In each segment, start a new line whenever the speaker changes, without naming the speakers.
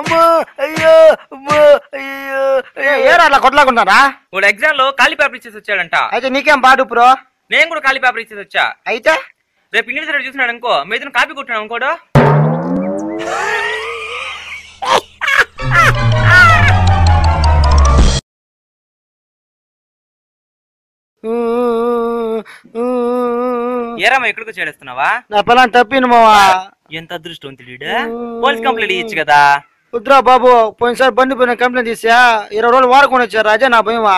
అమ్మో అయ్యో అమ్మో అయ్యో ఏరా అట్లా కొట్లాకున్నారా
ఎగ్జామ్ లో ఖాళీ పేపర్ ఇచ్చేసి వచ్చాడంట అయితే నీకేం పాడు ప్రో నేను కూడా ఖాళీ పేపర్ ఇచ్చేసి వచ్చా అయితే రేపు ఇండియన్ సైడ్ చూసినాడు అనుకో మీద కాపీ కొట్టినాడు అనుకోడు ఏరమ్మా ఎక్కడికి చేస్తున్నావా నా పలాన్ తప్పిన ఎంత అదృష్టం తెలియడు పోలీస్ కంప్లైంట్ ఇచ్చు కదా
వద్దురా బాబు పోయినసారి బండి పోయిన కంప్లైంట్ తీసా ఇరవై రోజులు వాడుకొని వచ్చారు రాజా నా భయమా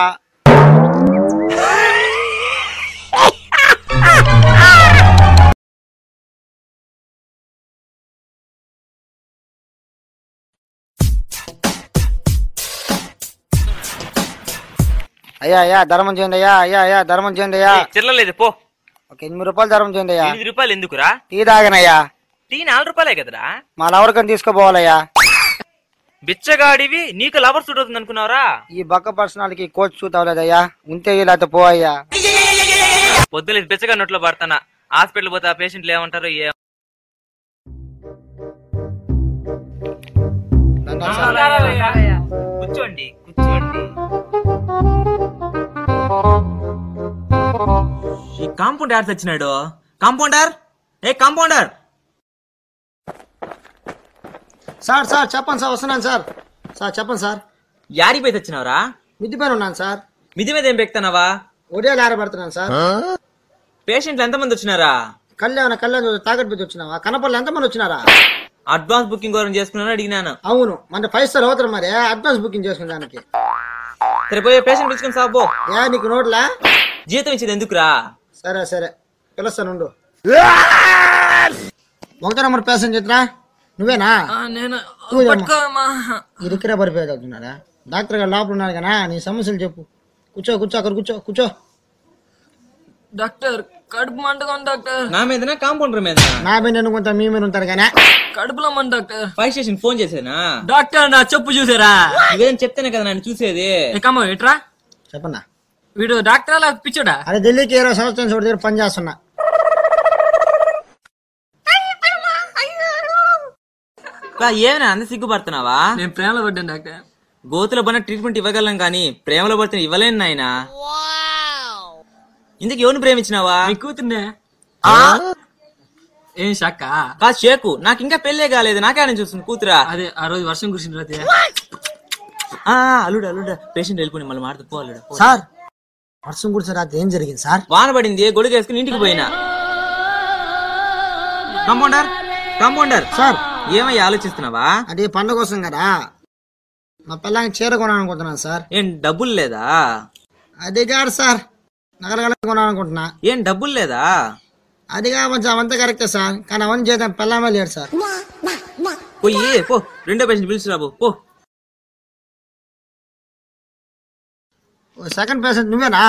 అయ్యా అయ్యా ధర్మం చేయండి అయ్యా అయ్యా అయ్యా ధర్మం చేయండి అయ్యా చెల్లలేదు పో ఒక ఎనిమిది రూపాయలు ధరం చేయండి అయ్యా ఎనిమిది రూపాయలు ఎందుకురా టీ తాగనయ్యా
టీ నాలుగు రూపాయలే కదరా
మా లవర్ కని తీసుకోపోవాలయ్యా బిచ్చగాడివి నీకు లవర్ సూట్ అనుకున్నారా ఈ బక్క పర్సనాలిటీ కోచ్ సూట్ అవ్వలేదయ్యా ఉంటే ఇలాతో పోవయ్యా
పొద్దులే బిచ్చగా నోట్లో పడతానా హాస్పిటల్ పోతే ఆ పేషెంట్లు ఏమంటారు ఏ కూర్చోండి కూర్చోండి కాంపౌండ్ కాంపౌండర్ తెచ్చినాడు
కాంపౌండర్ ఏ కాంపౌండర్ సార్ సార్ చెప్పండి సార్ వస్తున్నాను సార్ సార్ చెప్పండి సార్ యాడి పోయి తెచ్చినావురా మిద్ది పైన ఉన్నాను సార్ మిది మీద ఏం పెక్తున్నావా ఒడియాలు పడుతున్నాను సార్ పేషెంట్లు మంది వచ్చినారా కళ్యాణ కళ్యాణ్ తాగట్ పెద్ద వచ్చినావా కనపల్లి మంది వచ్చినారా అడ్వాన్స్ బుకింగ్ కోసం చేసుకున్నాను అడిగినాను అవును మన ఫైవ్ స్టార్ అవుతారు మరి అడ్వాన్స్ బుకింగ్ చేసుకున్న దానికి సరిపోయే పేషెంట్ పిలుచుకుని సాబో ఏ నీకు నోట్లా జీతం ఇచ్చింది ఎందుకురా సరే సరే పిలుస్తానుండు ఒకటో పేసం ప్యాసింజర్ నువ్వేనా నేను ఇరికిరా పరిపేద అవుతున్నారా డాక్టర్ గారు లోపల ఉన్నారు కదా నీ సమస్యలు చెప్పు కూర్చో కూర్చో అక్కడ కూర్చో కూర్చో డాక్టర్ కడుపు మంటగా
డాక్టర్ నా మీద కాంపౌండర్ మీద నా మీద కొంత మీ మీద ఉంటారు కానీ కడుపులో మన డాక్టర్ ఫైర్ స్టేషన్ ఫోన్ చేసేనా డాక్టర్ నా చెప్పు చూసారా ఇదేం చెప్తేనే కదా నన్ను చూసేది ఎట్రా చెప్పన్నా వీడు డాక్టర్ అలా పిచ్చుడా
అరే ఢిల్లీకి ఇరవై సంవత్సరం చోటు దగ్గర పని చేస్తున్నా
ఏమైనా అంత సిగ్గుపడుతున్నావా నేను ప్రేమలో పడ్డాను డాక్టర్ గోతుల పడిన ట్రీట్మెంట్ ఇవ్వగలం కానీ ప్రేమలో పడితే ఇవ్వలేను ఆయన ఇందుకు ఎవరిని ప్రేమించినావా కూతుండే ఏం షాక్ కా షేకు నాకు ఇంకా పెళ్ళే కాలేదు నాకే ఆయన చూస్తుంది కూతురా అదే ఆ రోజు వర్షం కురిసిన అల్లుడు అల్లుడు పేషెంట్ వెళ్ళిపోయి మళ్ళీ మాట్లాడుతూ అల్లుడు సార్ వర్షం కురిసే రాత్రి ఏం జరిగింది సార్ వాన పడింది గొడుగు వేసుకుని ఇంటికి పోయినా
కంపౌండర్ కంపౌండర్ సార్ ఏమై ఆలోచిస్తున్నావా అంటే పండుగ కోసం కదా మా పిల్లలకి చీర కొనాలనుకుంటున్నాను సార్ ఏం డబ్బులు లేదా అది కాదు సార్ నగరగల కొనాలనుకుంటున్నా ఏం డబ్బులు లేదా అది కొంచెం అవంతా కరెక్టే సార్ కానీ అవన్నీ చేద్దాం పిల్లమే లేడు సార్ పోయి
పో రెండో పేషెంట్ పిలిచి రాబో పో
సెకండ్ పేషెంట్ నువ్వేనా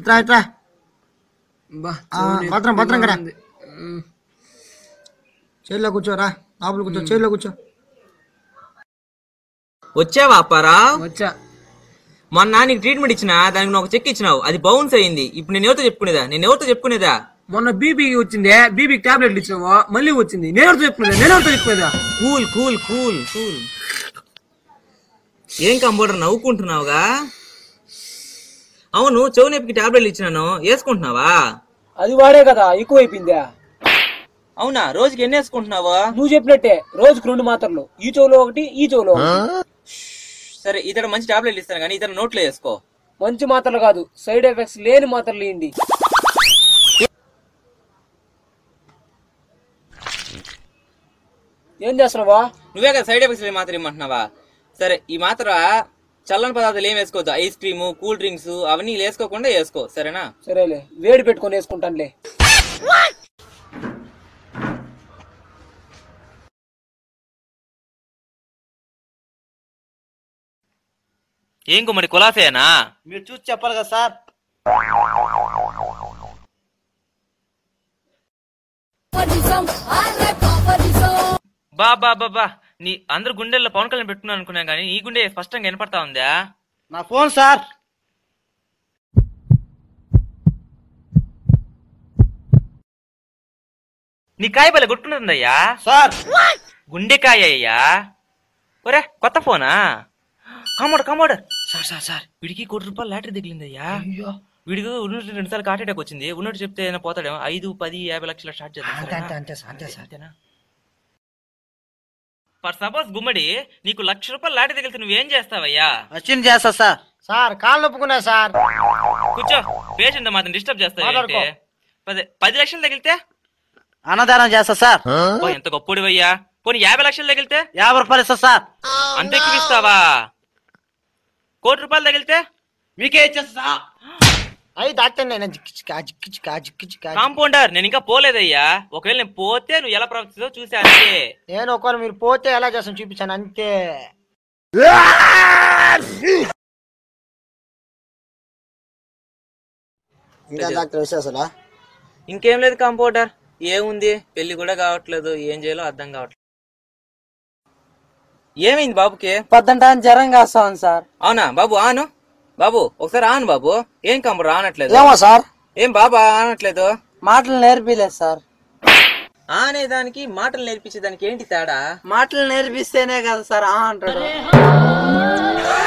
ఇట్రా ఇట్రా భద్రం భద్రం కదా చైర్లో కూర్చోరా లోపల కూర్చో చైర్లో కూర్చో
వచ్చావా అప్పారా వచ్చా మొన్న నీకు ట్రీట్మెంట్ ఇచ్చిన దానికి నువ్వు ఒక చెక్ ఇచ్చినావు అది బౌన్స్ అయింది ఇప్పుడు నేను ఎవరితో చెప్పుకునేదా నేను ఎవరితో చెప్పుకునేదా మొన్న బీబీకి వచ్చిందే బీబీ టాబ్లెట్లు ఇచ్చినావు మళ్ళీ వచ్చింది నేను ఎవరితో చెప్పుకునేదా నేను ఎవరితో చెప్పుకునేదా కూల్ కూల్ కూల్ కూల్ ఏం కంప్యూటర్ నవ్వుకుంటున్నావుగా అవును చెవు నొప్పికి టాబ్లెట్లు ఇచ్చినాను వేసుకుంటున్నావా అది వాడే కదా ఎక్కువ అయిపోయిందా అవునా రోజుకి ఎన్ని వేసుకుంటున్నావా నువ్వు చెప్పినట్టే రోజుకి రెండు మాత్రలు ఈ చెవులో ఒకటి ఈ చెవులో సరే ఇతర మంచి టాబ్లెట్లు ఇస్తాను కానీ ఇతర నోట్లో వేసుకో మంచి మాత్రలు కాదు సైడ్ ఎఫెక్ట్స్ లేని మాత్రలు ఇండి ఏం చేస్తున్నావా నువ్వే కదా సైడ్ ఎఫెక్ట్స్ లేని మాత్రం ఇమ్మంటున్నావా సరే ఈ మాత్ర చల్లని పదార్థాలు ఏం వేసుకోవద్దు ఐస్ క్రీమ్ కూల్ డ్రింక్స్ అవన్నీ వేసుకోకుండా వేసుకో సరేనా
సరేలే వేడి పెట్టుకొని వేసుకుంటానులే ఏం కుమ్మడి కులాసేనా మీరు చూసి చెప్పాలి కదా సార్
బా బా బా బా నీ అందరు గుండెల్లో పవన్ కళ్యాణ్ పెట్టుకున్నాను అనుకున్నాను కానీ నీ గుండె స్పష్టంగా వినపడతా ఉందా
నా ఫోన్ సార్
నీ కాయ బల కొట్టుకుంటుందయ్యా సార్ కాయ అయ్యా ఒరే కొత్త ఫోనా commode commode sir sir sir వీడికి కోటి రూపాయలు లాటరీ తగిలిందయ్యా వీడికి ఉన్నట్టు రెండు సార్లు అటాక్ వచ్చింది ఉన్నట్టు చెప్తే ఏమైనా పోతాడేమో ఐదు పది యాభై లక్షల స్టార్ట్ చేద్దాం
అంతే సార్
ఫర్ సపోజ్ గుమ్మడి నీకు లక్ష రూపాయలు లాటి తగిలితే నువ్వేం చేస్తావయ్యా
వచ్చింది చేస్తా సార్ సార్ కాళ్ళు నొప్పుకున్నా సార్
కూర్చో పేషెంట్ మాత్రం డిస్టర్బ్ చేస్తా పది పది లక్షలు తగిలితే
అన్నదానం చేస్తా సార్ ఎంత
ఎంత అయ్యా పోనీ యాభై లక్షలు తగిలితే యాభై రూపాయలు ఇస్తా సార్
అంతే ఇస్తావా
కోటి రూపాయలు తగిలితే
మీకే ఇచ్చేస్తా అయ్యి డాక్టర్ నేను జిక్కిచికా జిక్కిచికా జిక్కిచికా కాంపౌండర్
నేను ఇంకా పోలేదయ్యా ఒకవేళ నేను పోతే నువ్వు ఎలా ప్రవర్తిస్తావో చూసా అంతే
నేను ఒకవేళ మీరు పోతే ఎలా చేస్తాను చూపించాను అంతే ఇంకా డాక్టర్ విశేషాలా ఇంకేం
లేదు కాంపౌండర్ ఏముంది పెళ్లి కూడా కావట్లేదు ఏం చేయాలో అర్థం కావట్లేదు ఏమైంది బాబుకి పద్దంటా జ్వరం కాస్తాను సార్ అవునా బాబు అవును బాబు ఒకసారి ఆను బాబు ఏం కమ్ముడు రానట్లేదు ఏమో సార్ ఏం బాబా ఆనట్లేదు మాటలు
నేర్పిలేదు సార్
ఆనే దానికి మాటలు నేర్పించే దానికి ఏంటి తేడా మాటలు నేర్పిస్తేనే కదా సార్ ఆ
అంటాడు